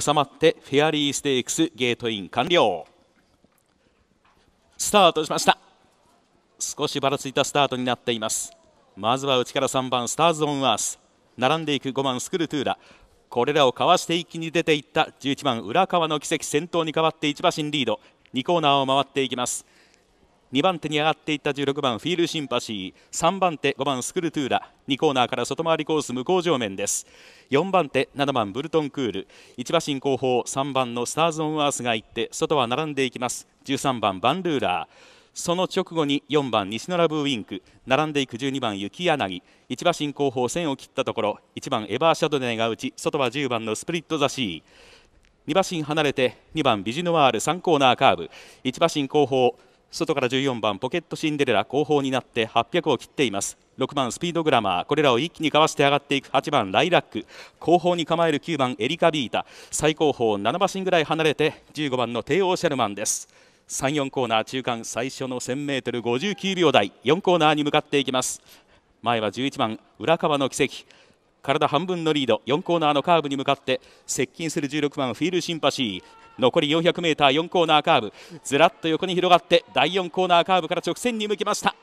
収まってフェアリーステークスゲートイン完了スタートしました少しばらついたスタートになっていますまずは内から3番スターズ・オン・アース並んでいく5番スクルトゥーラこれらをかわして一気に出ていった11番浦川の奇跡先頭に代わって1馬身リード2コーナーを回っていきます2番手に上がっていった16番フィールシンパシー3番手5番スクルトゥーラ2コーナーから外回りコース向こう上面です4番手7番ブルトンクール1馬身後方3番のスターズ・オン・アースが行って外は並んでいきます13番バンルーラーその直後に4番西のラブウィンク並んでいく12番雪柳1馬身後方線を切ったところ1番エバーシャドネが打ち外は10番のスプリットザシー2馬身離れて2番ビジノワール3コーナーカーブ1馬身後方外から14番ポケットシンデレラ後方になって800を切っています6番スピードグラマーこれらを一気にかわして上がっていく8番ライラック後方に構える9番エリカビータ最後方7馬身ぐらい離れて15番の帝王シャルマンです34コーナー中間最初の 1000m59 秒台4コーナーに向かっていきます前は11番浦川の奇跡体半分のリード4コーナーのカーブに向かって接近する16番フィールシンパシー残り 400m4 コーナーカーブずらっと横に広がって第4コーナーカーブから直線に向きました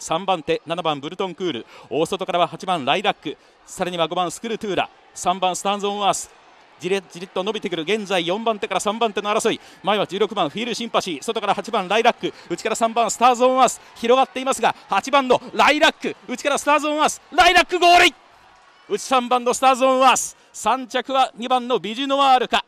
3番手7番ブルトンクール大外からは8番ライラックさらには5番スクルトゥーラ3番スタンズ・オン・アースじりじりと伸びてくる現在4番手から3番手の争い前は16番フィールシンパシー外から8番ライラック内から3番スターズ・オン・アース広がっていますが8番のライラック内からスターズ・オン・アースライラックゴール内3番のスターズ・オン・アース3着は2番のビジュノワールか